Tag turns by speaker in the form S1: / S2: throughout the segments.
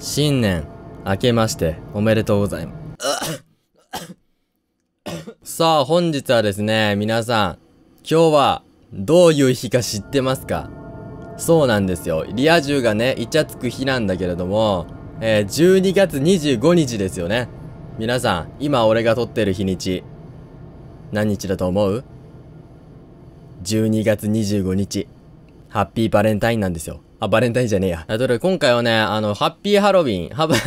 S1: 新年、明けまして、おめでとうございます。さあ、本日はですね、皆さん、今日は、どういう日か知ってますかそうなんですよ。リア充がね、イチャつく日なんだけれども、えー、12月25日ですよね。皆さん、今俺が撮ってる日にち、何日だと思う ?12 月25日、ハッピーバレンタインなんですよ。あ、バレンタインじゃねえや。とり今回はね、あの、ハッピーハロウィン、ハブ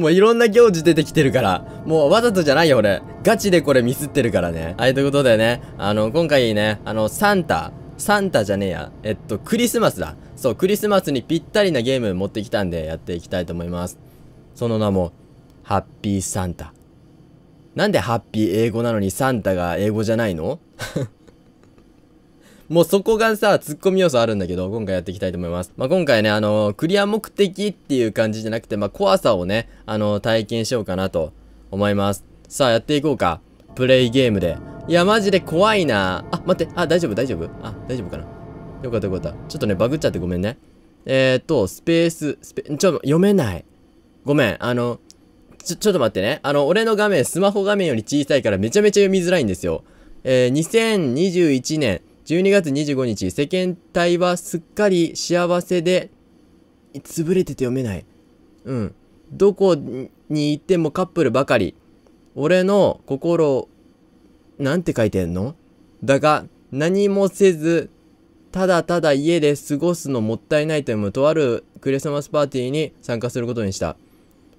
S1: もういろんな行事出てきてるから。もうわざとじゃないよ、俺。ガチでこれミスってるからね。はい、ということでね、あの、今回ね、あの、サンタ。サンタじゃねえや。えっと、クリスマスだ。そう、クリスマスにぴったりなゲーム持ってきたんで、やっていきたいと思います。その名も、ハッピーサンタ。なんでハッピー英語なのにサンタが英語じゃないのもうそこがさ、突っ込み要素あるんだけど、今回やっていきたいと思います。まあ、今回ね、あのー、クリア目的っていう感じじゃなくて、まあ、怖さをね、あのー、体験しようかなと思います。さあ、やっていこうか。プレイゲームで。いや、マジで怖いなあ、待って。あ、大丈夫、大丈夫。あ、大丈夫かな。よかったよかった。ちょっとね、バグっちゃってごめんね。えー、と、スペース、スペ、ちょ、読めない。ごめん、あの、ちょ、ちょっと待ってね。あの、俺の画面、スマホ画面より小さいからめちゃめちゃ読みづらいんですよ。えー、2021年12月25日、世間体はすっかり幸せで、潰れてて読めない。うん。どこに行ってもカップルばかり。俺の心、なんて書いてんのだが、何もせず、ただただ家で過ごすのもったいないというとあるクリスマスパーティーに参加することにした。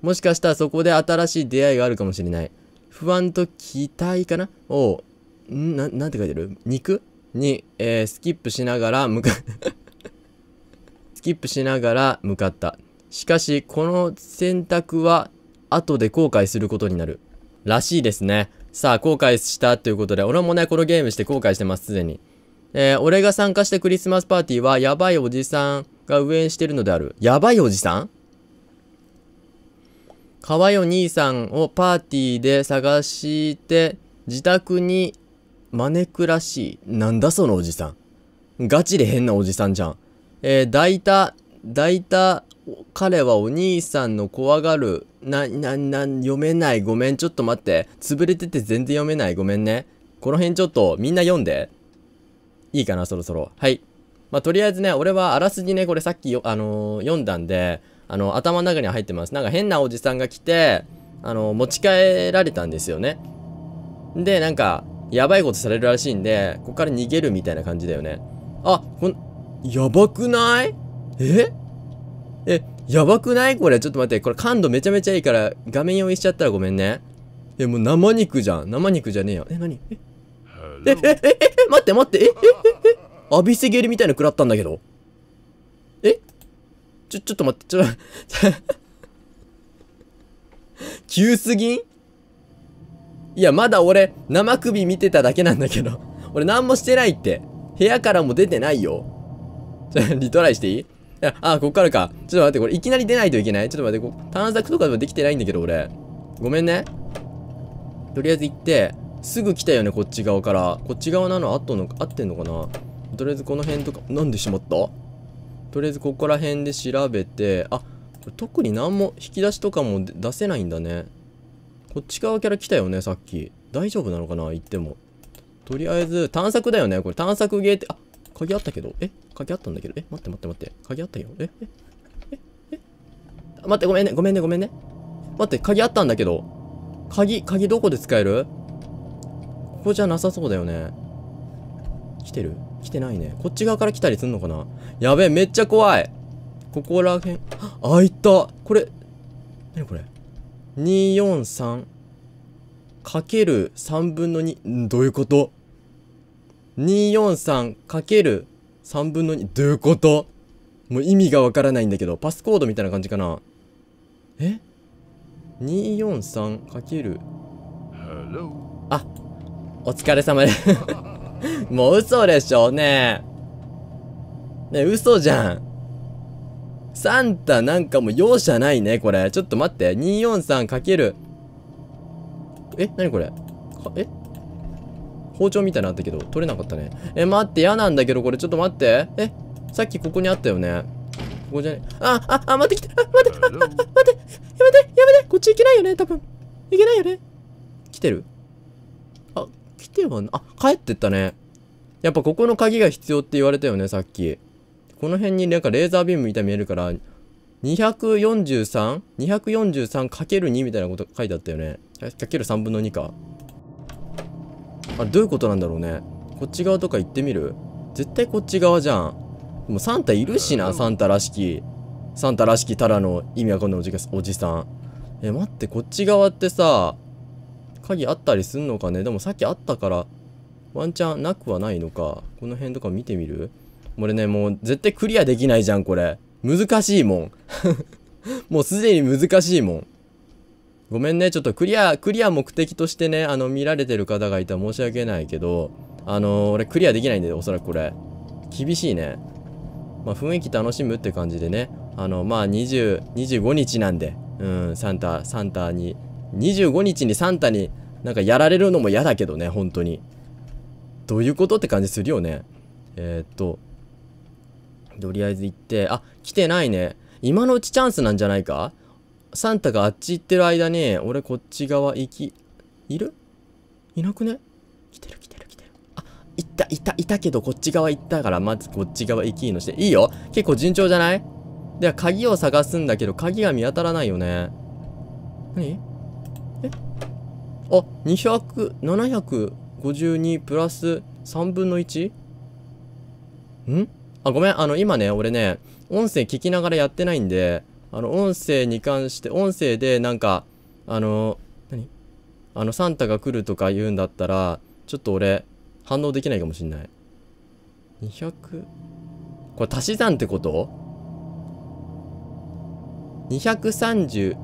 S1: もしかしたらそこで新しい出会いがあるかもしれない。不安と期待かなおう。んな、なんて書いてる肉に、えー、スキップしながら向か スキップしながら向かった。しかし、この選択は後で後悔することになる。らしいですね。さあ、後悔したということで、俺もね、このゲームして後悔してます、すでに。えー、俺が参加したクリスマスパーティーは、やばいおじさんが上演してるのである。やばいおじさんかわいお兄さんをパーティーで探して、自宅にマネクラシなんだそのおじさん。ガチで変なおじさんじゃん。えー、抱いた、抱いた、彼はお兄さんの怖がる。な、な、な、読めない。ごめん、ちょっと待って。潰れてて全然読めない。ごめんね。この辺ちょっと、みんな読んで。いいかな、そろそろ。はい。まあ、とりあえずね、俺はあらすじね、これさっきあのー、読んだんで、あの、頭の中に入ってます。なんか変なおじさんが来て、あのー、持ち帰られたんですよね。で、なんか、やばいことされるらしいんで、ここから逃げるみたいな感じだよね。あ、こん、やばくないええ、やばくないこれ、ちょっと待って、これ感度めちゃめちゃいいから、画面用意しちゃったらごめんね。え、もう生肉じゃん。生肉じゃねえよ。え、何え、え、え、え、え、え、待って待って、え、え、え、え、浴びせ蹴りみたいな食らったんだけど。えちょ、ちょっと待って、ちょっと 急すぎんいや、まだ俺、生首見てただけなんだけど。俺何もしてないって。部屋からも出てないよ。じ ゃリトライしていいあ、こっからか。ちょっと待って、これいきなり出ないといけないちょっと待って、こ探索とかでもできてないんだけど、俺。ごめんね。とりあえず行って、すぐ来たよね、こっち側から。こっち側なのあっとのか合ってんのかなとりあえずこの辺とか、なんでしまったとりあえずここら辺で調べて、あ、これ特に何も引き出しとかも出せないんだね。こっち側から来たよね、さっき。大丈夫なのかな行っても。とりあえず、探索だよね。これ探索ゲーって、あ、鍵あったけど。え鍵あったんだけど。え待って待って待って。鍵あったよ。ええええ待って、ごめんね。ごめんね。ごめんね。待って、鍵あったんだけど。鍵、鍵どこで使えるここじゃなさそうだよね。来てる来てないね。こっち側から来たりすんのかなやべえ、めっちゃ怖い。ここら辺。あ、いた。これ、なにこれ243かける3分の2どういうこと ?243 かける3分の2どういうこともう意味がわからないんだけどパスコードみたいな感じかなえ ?243 かけるあお疲れ様で もう嘘でしょうねえねえ嘘じゃんサンタなんかも容赦ないね、これ。ちょっと待って。243× え、なにこれえ包丁みたいなのあったけど、取れなかったね。え、待って、嫌なんだけど、これ、ちょっと待って。え、さっきここにあったよね。ここじゃねあ、あ、あ、待ってきた。あ、待って、あ、あ、待って。やめて、やめて。こっち行けないよね、多分。行けないよね。来てるあ、来てはな、あ、帰ってったね。やっぱここの鍵が必要って言われたよね、さっき。この辺になんかレーザービームみたいに見えるから、243?243×2 みたいなこと書いてあったよね。かける3分の2か。あれどういうことなんだろうね。こっち側とか行ってみる絶対こっち側じゃん。もうサンタいるしな、サンタらしき。サンタらしきただの意味わかんないおじさん。え、待って、こっち側ってさ、鍵あったりすんのかねでもさっきあったから、ワンチャンなくはないのか。この辺とか見てみる俺ね、もう絶対クリアできないじゃん、これ。難しいもん。もうすでに難しいもん。ごめんね、ちょっとクリア、クリア目的としてね、あの、見られてる方がいたら申し訳ないけど、あのー、俺クリアできないんで、おそらくこれ。厳しいね。まあ、雰囲気楽しむって感じでね。あの、まあ、20、25日なんで、うん、サンタ、サンタに、25日にサンタに、なんかやられるのも嫌だけどね、本当に。どういうことって感じするよね。えー、っと、とりあえず行って、あ、来てないね。今のうちチャンスなんじゃないかサンタがあっち行ってる間に、俺こっち側行き、いるいなくね来てる来てる来てる。あ、行った、いた、いたけどこっち側行ったから、まずこっち側行きのして。いいよ結構順調じゃないでは鍵を探すんだけど、鍵が見当たらないよね。何えあ、200、752プラス3分の 1? んあ、ごめん。あの、今ね、俺ね、音声聞きながらやってないんで、あの、音声に関して、音声でなんか、あの、何あの、サンタが来るとか言うんだったら、ちょっと俺、反応できないかもしんない。200? これ足し算ってこと ?230、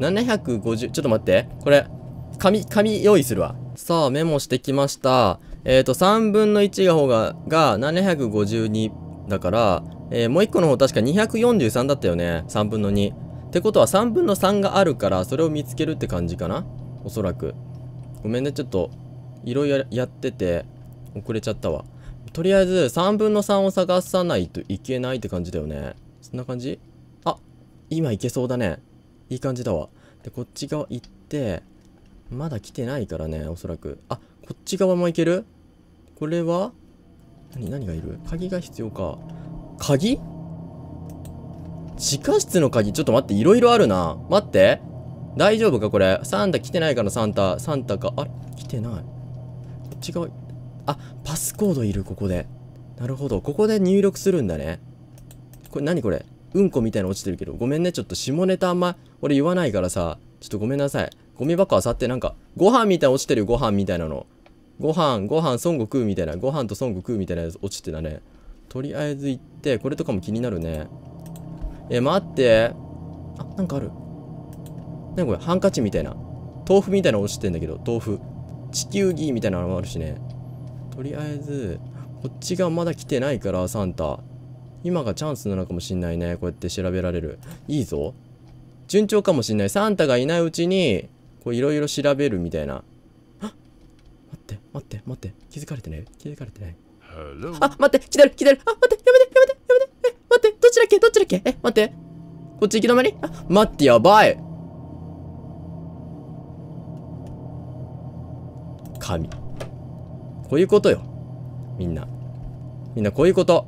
S1: 750、ちょっと待って。これ、紙、紙用意するわ。さあ、メモしてきました。えっ、ー、と、3分の1が方が、が752だから、えー、もう一個の方確か243だったよね。3分の2。ってことは3分の3があるから、それを見つけるって感じかなおそらく。ごめんね、ちょっと、いろいろやってて、遅れちゃったわ。とりあえず、3分の3を探さないといけないって感じだよね。そんな感じあ、今いけそうだね。いい感じだわ。で、こっち側行って、まだ来てないからね、おそらく。あ、こっち側も行けるこれは何、何がいる鍵が必要か。鍵地下室の鍵、ちょっと待って、いろいろあるな。待って。大丈夫かこれ。サンタ来てないかなサンタ。サンタか。あ来てない。こっち側。あ、パスコードいる、ここで。なるほど。ここで入力するんだね。これ、何これうんこみたいな落ちてるけど。ごめんね。ちょっと下ネタあんま、俺言わないからさ。ちょっとごめんなさい。ゴミ箱あさってなんか、ご飯みたいな落ちてるご飯みたいなの。ご飯、ご飯、孫悟空みたいな、ご飯と孫悟空みたいなやつ落ちてたね。とりあえず行って、これとかも気になるね。え、待って。あ、なんかある。なにこれ、ハンカチみたいな。豆腐みたいなの落ちてんだけど、豆腐。地球儀みたいなのもあるしね。とりあえず、こっちがまだ来てないから、サンタ。今がチャンスなのかもしんないね。こうやって調べられる。いいぞ。順調かもしんない。サンタがいないうちに、こういろいろ調べるみたいな。って待って待って気づかれてない気づかれてないあ待って来てる来てるあ待ってやめてやめてやめてえ待ってどっちだっけどっちだっけえ待ってこっち行き止まりあ待ってやばい神こういうことよみんなみんなこういうこと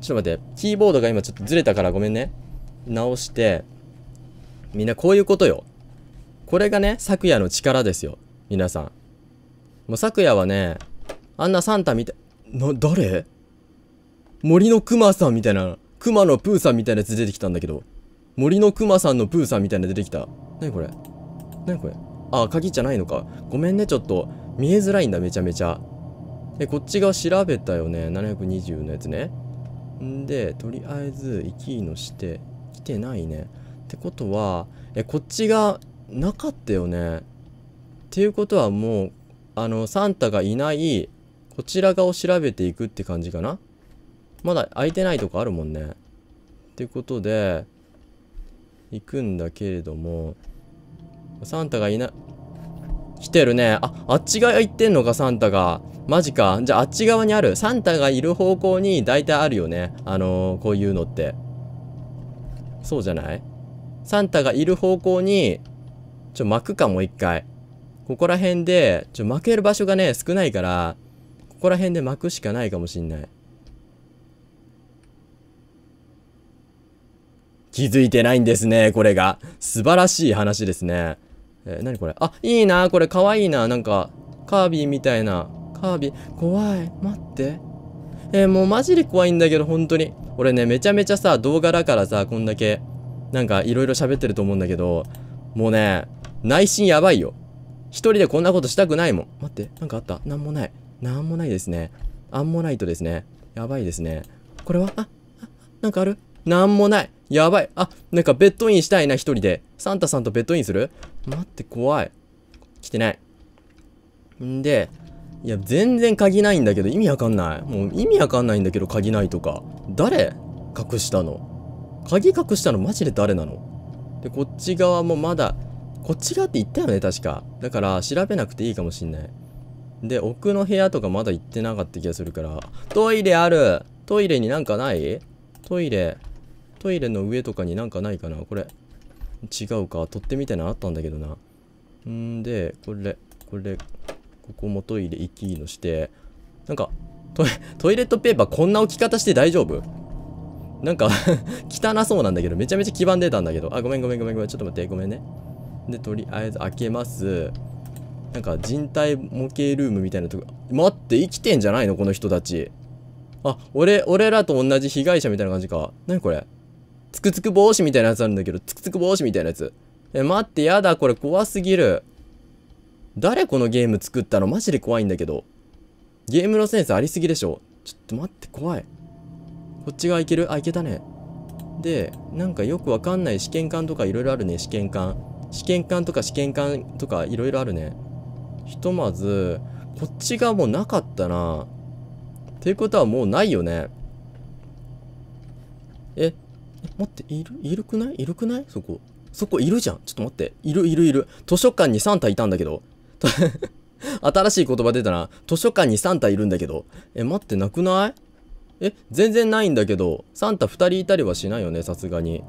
S1: ちょっと待ってキーボードが今ちょっとずれたからごめんね直してみんなこういうことよこれがね昨夜の力ですよ皆さんもう昨夜はね、あんなサンタみたい、な、誰森のクマさんみたいな、クマのプーさんみたいなやつ出てきたんだけど。森のクマさんのプーさんみたいな出てきた。なにこれなにこれあ鍵じゃないのか。ごめんね、ちょっと。見えづらいんだ、めちゃめちゃ。で、こっち側調べたよね。720のやつね。んで、とりあえず、生きのして、来てないね。ってことは、え、こっちがなかったよね。っていうことはもう、あの、サンタがいない、こちら側を調べていくって感じかな。まだ空いてないとこあるもんね。ってことで、行くんだけれども、サンタがいない、来てるね。あ、あっち側行ってんのか、サンタが。マジか。じゃあ、あっち側にある。サンタがいる方向に大体あるよね。あのー、こういうのって。そうじゃないサンタがいる方向に、ちょ、巻くかも、一回。ここら辺で、ちょ、巻ける場所がね、少ないから、ここら辺で巻くしかないかもしんない。気づいてないんですね、これが。素晴らしい話ですね。えー、なにこれあ、いいな、これかわいいな、なんか、カービィみたいな。カービィ、怖い、待って。えー、もうマジで怖いんだけど、本当に。俺ね、めちゃめちゃさ、動画だからさ、こんだけ、なんか、いろいろ喋ってると思うんだけど、もうね、内心やばいよ。一人でこんなことしたくないもん。待って、なんかあったなんもない。なんもないですね。アンモナイトですね。やばいですね。これはあ、あ、なんかあるなんもない。やばい。あ、なんかベッドインしたいな、一人で。サンタさんとベッドインする待って、怖い。来てない。んで、いや、全然鍵ないんだけど、意味わかんない。もう意味わかんないんだけど、鍵ないとか。誰隠したの鍵隠したのマジで誰なので、こっち側もまだこっち側って言ったよね、確か。だから、調べなくていいかもしんない。で、奥の部屋とかまだ行ってなかった気がするから。トイレあるトイレになんかないトイレ。トイレの上とかになんかないかなこれ。違うか。取ってみたいなのあったんだけどな。んで、これ、これ、ここもトイレ行きのして。なんか、トイトイレットペーパーこんな置き方して大丈夫なんか 汚そうなんだけど、めちゃめちゃ黄ばんでたんだけど。あ、ごめんごめんごめんごめん。ちょっと待って、ごめんね。で、とりあえず開けます。なんか人体模型ルームみたいなとこ。待って、生きてんじゃないのこの人たち。あ、俺、俺らと同じ被害者みたいな感じか。なにこれつくつく帽子みたいなやつあるんだけど、つくつく帽子みたいなやつ。え、待って、やだ、これ怖すぎる。誰このゲーム作ったのマジで怖いんだけど。ゲームのセンスありすぎでしょ。ちょっと待って、怖い。こっち側行けるあ、行けたね。で、なんかよくわかんない試験管とかいろいろあるね、試験管。試験管とか試験管とかいろいろあるね。ひとまず、こっちがもうなかったな。っていうことはもうないよね。え、待って、いる、いるくないいるくないそこ。そこいるじゃん。ちょっと待って。いるいるいる。図書館に3体いたんだけど。新しい言葉出たな。図書館に3体いるんだけど。え、待って、なくないえ、全然ないんだけど。サンタ2人いたりはしないよね、さすがに。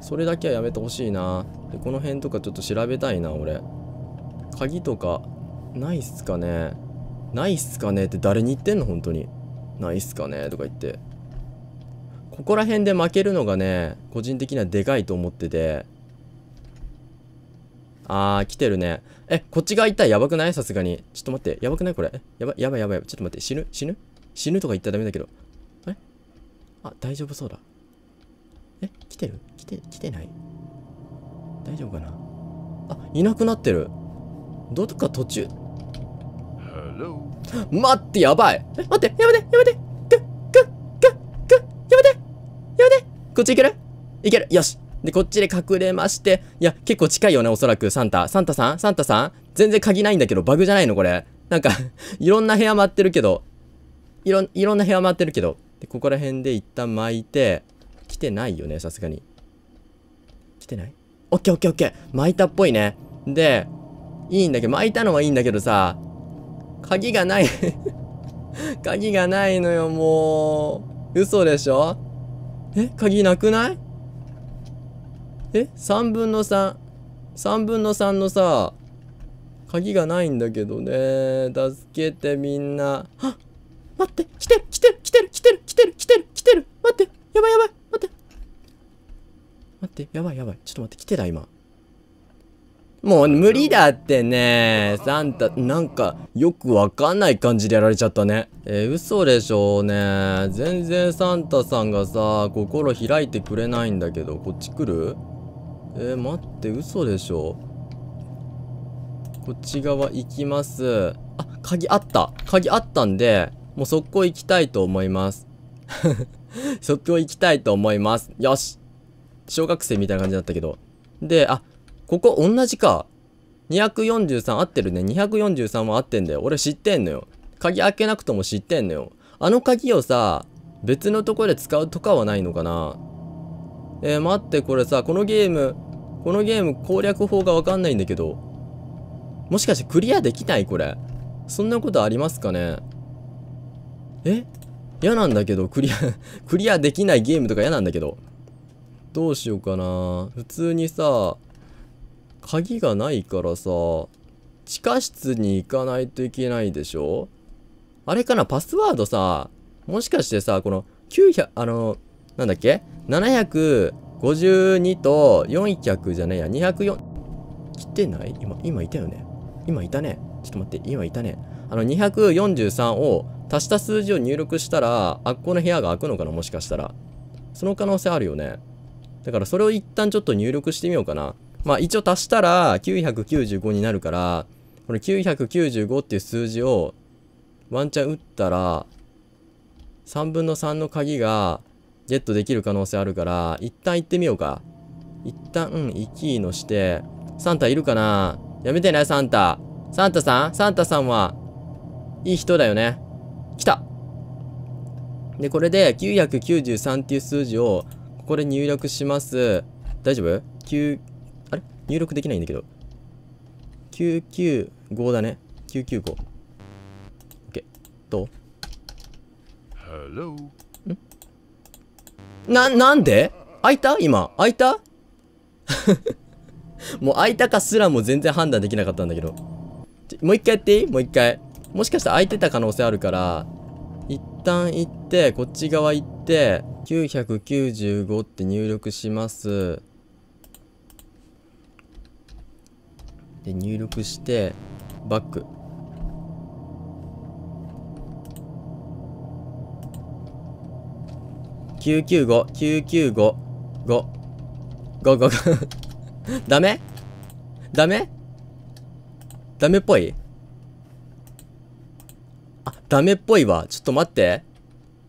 S1: それだけはやめてほしいな。でこの辺とかちょっと調べたいな俺鍵とかないっすかねないっすかねって誰に言ってんの本当にないっすかねとか言ってここら辺で負けるのがね個人的にはでかいと思っててあー来てるねえこっち側行ったらやばくないさすがにちょっと待ってやばくないこれやばいやばいやばいちょっと待って死ぬ死ぬ死ぬとか言ったらダメだけどあれあ大丈夫そうだえ来てる来て来てない大丈夫かなあ、いなくなってる。どっか途中。待って、やばいえ、待って、やめて、やめてく、く、く、く、やめてやめてこっち行ける行けるよしで、こっちで隠れまして。いや、結構近いよね、おそらく、サンタ。サンタさんサンタさん全然鍵ないんだけど、バグじゃないのこれ。なんか いろんな部屋回ってるけど、いろ、いろんな部屋回ってるけど。で、ここら辺で一旦巻いて、来てないよね、さすがに。来てないオッケーオッケーオッケー。巻いたっぽいね。で、いいんだけど、巻いたのはいいんだけどさ、鍵がない 鍵がないのよ、もう。嘘でしょえ鍵なくないえ3分の3。3分の3のさ、鍵がないんだけどね。助けてみんな。あ待って来てる来てる来てる来てる来てる来てる来てる待ってやばいやばい待って、やばいやばい。ちょっと待って、来てた今。もう無理だってね。サンタ、なんか、よくわかんない感じでやられちゃったね。えー、嘘でしょうね。全然サンタさんがさ、心開いてくれないんだけど、こっち来るえー、待って、嘘でしょこっち側行きます。あ、鍵あった鍵あったんで、もう速攻行きたいと思います。速攻行きたいと思います。よし小学生みたいな感じだったけど。で、あ、ここ同じか。243合ってるね。243も合ってんだよ。俺知ってんのよ。鍵開けなくとも知ってんのよ。あの鍵をさ、別のとこで使うとかはないのかなえー、待って、これさ、このゲーム、このゲーム攻略法がわかんないんだけど。もしかしてクリアできないこれ。そんなことありますかねえ嫌なんだけど、クリア クリアできないゲームとか嫌なんだけど。どうしようかな。普通にさ、鍵がないからさ、地下室に行かないといけないでしょあれかなパスワードさ、もしかしてさ、この900、あの、なんだっけ ?752 と400じゃねえや、204、来てない今、今いたよね今いたねちょっと待って、今いたね。あの、243を足した数字を入力したら、あっこの部屋が開くのかなもしかしたら。その可能性あるよね。だからそれを一旦ちょっと入力してみようかな。まあ一応足したら995になるから、これ995っていう数字をワンチャン打ったら、3分の3の鍵がゲットできる可能性あるから、一旦行ってみようか。一旦、うん、きのして、サンタいるかなやめてね、サンタ。サンタさんサンタさんは、いい人だよね。来たで、これで993っていう数字をこれ入力します。大丈夫 ?9、あれ入力できないんだけど。995だね。995。OK。どう ?Hello? んな、なんで開いた今。開いた もう開いたかすらも全然判断できなかったんだけど。もう一回やっていいもう一回。もしかしたら開いてた可能性あるから、一旦行って、こっち側行って、995って入力しますで入力してバック9959955555 ダメダメダメっぽいあ、ダメっぽいわ。ちょっと待って。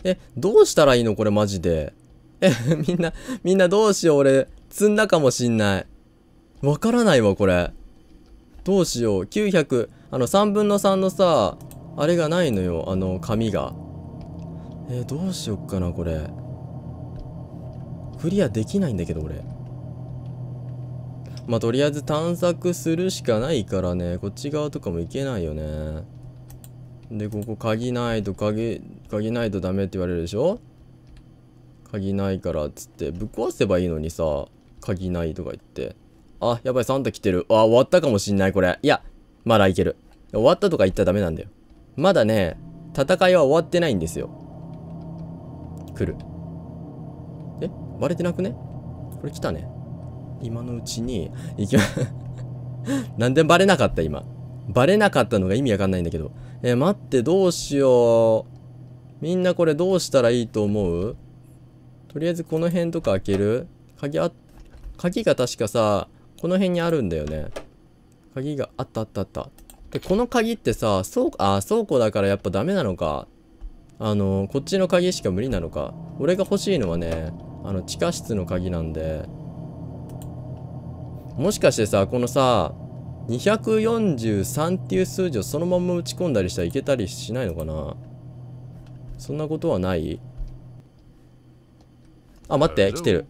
S1: え、どうしたらいいのこれマジで。え、みんな、みんなどうしよう俺、積んだかもしんない。わからないわ、これ。どうしよう。900、あの、3分の3のさ、あれがないのよ。あの、紙が。えー、どうしよっかな、これ。クリアできないんだけど、俺。まあ、とりあえず探索するしかないからね。こっち側とかも行けないよね。で、ここ鍵ないと鍵、鍵ないとダメって言われるでしょ鍵ないからっつって、ぶっ壊せばいいのにさ、鍵ないとか言って。あ、やばい、サンタ来てる。あ、終わったかもしんない、これ。いや、まだいける。終わったとか言っちゃダメなんだよ。まだね、戦いは終わってないんですよ。来る。えバレてなくねこれ来たね。今のうちに、行きま、な んでバレなかった、今。バレなかったのが意味わかんないんだけど。え待って、どうしよう。みんなこれどうしたらいいと思うとりあえずこの辺とか開ける鍵あ、鍵が確かさ、この辺にあるんだよね。鍵があったあったあった。で、この鍵ってさ、倉庫、あ、倉庫だからやっぱダメなのか。あのー、こっちの鍵しか無理なのか。俺が欲しいのはね、あの、地下室の鍵なんで。もしかしてさ、このさ、243っていう数字をそのまま打ち込んだりしたらいけたりしないのかなそんなことはないあ、待って、来てる。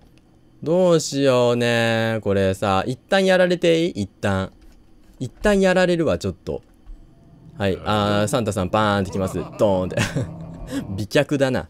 S1: どうしようね。これさ、一旦やられていい一旦。一旦やられるわ、ちょっと。はい、あー、サンタさんバーンってきます。ドーンって。美脚だな。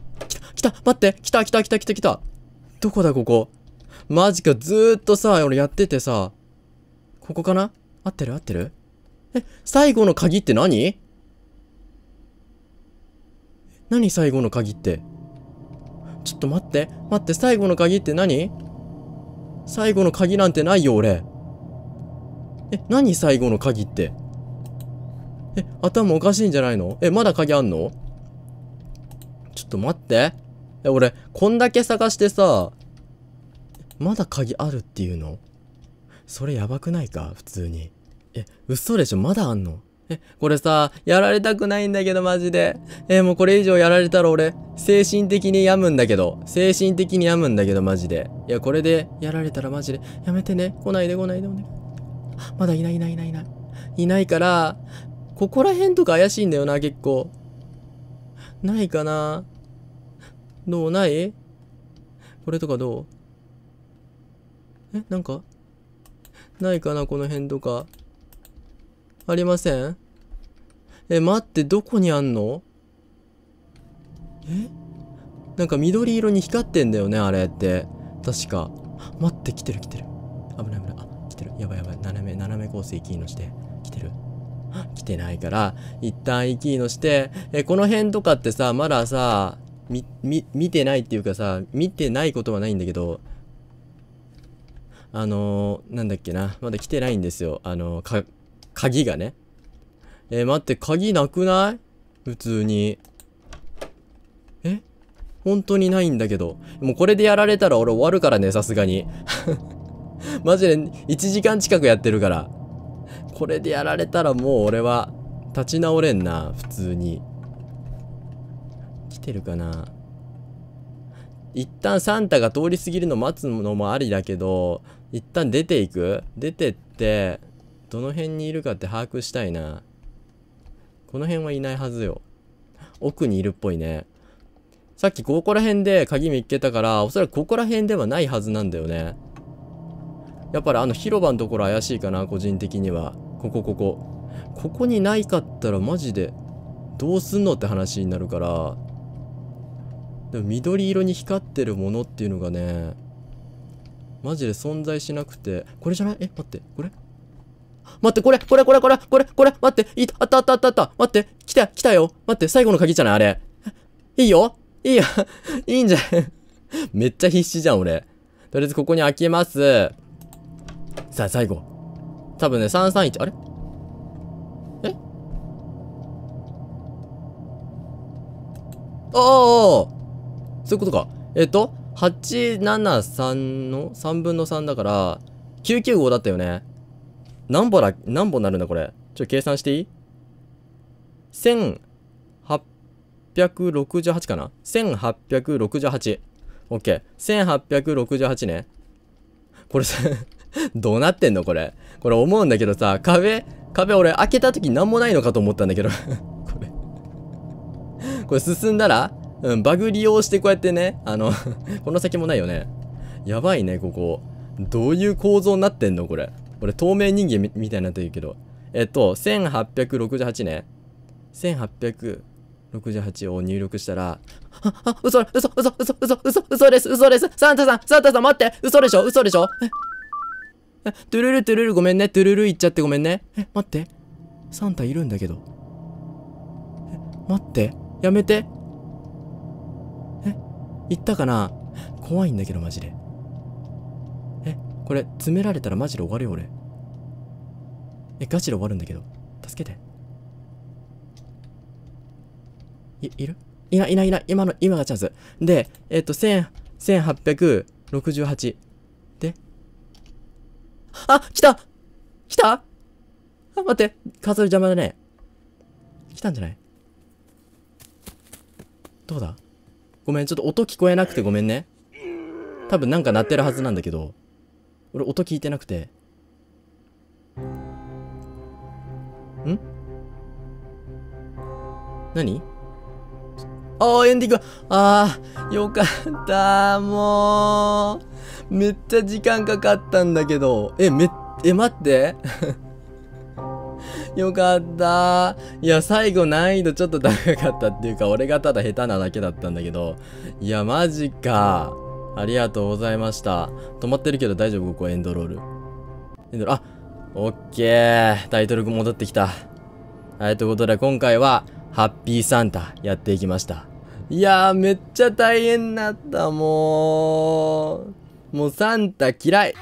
S1: 来た待って来た来た来た来た来たどこだここマジか、ずーっとさ、俺やっててさ、ここかな合ってる合ってるえ、最後の鍵って何何最後の鍵って。ちょっと待って、待って、最後の鍵って何最後の鍵なんてないよ、俺。え、何最後の鍵って。え、頭おかしいんじゃないのえ、まだ鍵あんのちょっと待って。俺、こんだけ探してさ、まだ鍵あるっていうのそれやばくないか普通に。え、嘘でしょまだあんのえ、これさ、やられたくないんだけどマジで。え、もうこれ以上やられたら俺、精神的に病むんだけど。精神的に病むんだけどマジで。いや、これでやられたらマジで。やめてね。来ないで来ないでお願い。まだいないいないいないいない。いないから、ここら辺とか怪しいんだよな、結構。ないかなどうないこれとかどうえなんかないかなこの辺とか。ありませんえ、待って、どこにあんのえなんか緑色に光ってんだよね、あれって。確か。待って、来てる来てる。危ない危ない。あ、来てる。やばいやばい。斜め、斜めコースーのして。来てる。来てないから、一旦ーのして、え、この辺とかってさ、まださ、み、み、見てないっていうかさ、見てないことはないんだけど、あのー、なんだっけな、まだ来てないんですよ。あのー、か、鍵がね。えー、待って、鍵なくない普通に。え本当にないんだけど。もうこれでやられたら俺終わるからね、さすがに。マジで1時間近くやってるから。これでやられたらもう俺は立ち直れんな、普通に。来てるかな一旦サンタが通り過ぎるの待つのもありだけど、一旦出ていく出てって、どの辺にいるかって把握したいな。この辺はいないはずよ。奥にいるっぽいね。さっきここら辺で鍵見っけたから、おそらくここら辺ではないはずなんだよね。やっぱりあの広場のところ怪しいかな、個人的には。ここ、ここ。ここにないかったらマジで、どうすんのって話になるから、でも緑色に光ってるものっていうのがね、マジで存在しなくて。これじゃないえ、待って、これ待って、これ、これ、これ、これ、これ、これ、待って、いあったあったあったあった。待って、来た、来たよ。待って、最後の鍵じゃないあれ。いいよいいよ いいんじゃんめっちゃ必死じゃん、俺。とりあえずここに開けます。さあ、最後。多分ね、331、あれえおーおーそういうことか。えっと、873の3分の3だから、995だったよね。何本だ、何本なるんだこれ。ちょ、計算していい ?1868 かな ?1868。OK。1868ね。これさ どうなってんのこれ。これ思うんだけどさ、壁、壁俺開けた時何もないのかと思ったんだけど これ これ進んだらうん、バグ利用してこうやってね、あの この先もないよね。やばいね、ここ。どういう構造になってんのこれ。これ透明人間みたいになってるけど。えっと、1868ね。1868を入力したら、あ、あ、嘘、嘘、嘘、嘘、嘘、嘘、嘘です、嘘です。サンタさん、サンタさん待って、嘘でしょ、嘘でしょ。え、トゥルル、トゥルル、ごめんね、トゥルル行っちゃってごめんね。え、待って。サンタいるんだけど。え、待って、やめて、行ったかな怖いんだけど、マジで。え、これ、詰められたらマジで終わるよ、俺。え、ガチで終わるんだけど。助けて。い、いるいないいないいない。今の、今がチャンス。で、えっと、千、1868。で。あ来た来たあ、待って。数の邪魔だね。来たんじゃないどうだごめん、ちょっと音聞こえなくてごめんね。多分なんか鳴ってるはずなんだけど、俺音聞いてなくて。ん何ああ、エンディングああ、よかったもう。めっちゃ時間かかったんだけど。え、め、え、待って。よかった。いや、最後難易度ちょっと高かったっていうか、俺がただ下手なだけだったんだけど。いや、マジか。ありがとうございました。止まってるけど大丈夫ここエンドロール。エンドロール、あオッケー。タイトル戻ってきた。はい、ということで今回は、ハッピーサンタやっていきました。いやー、めっちゃ大変だった、もう。もうサンタ嫌い。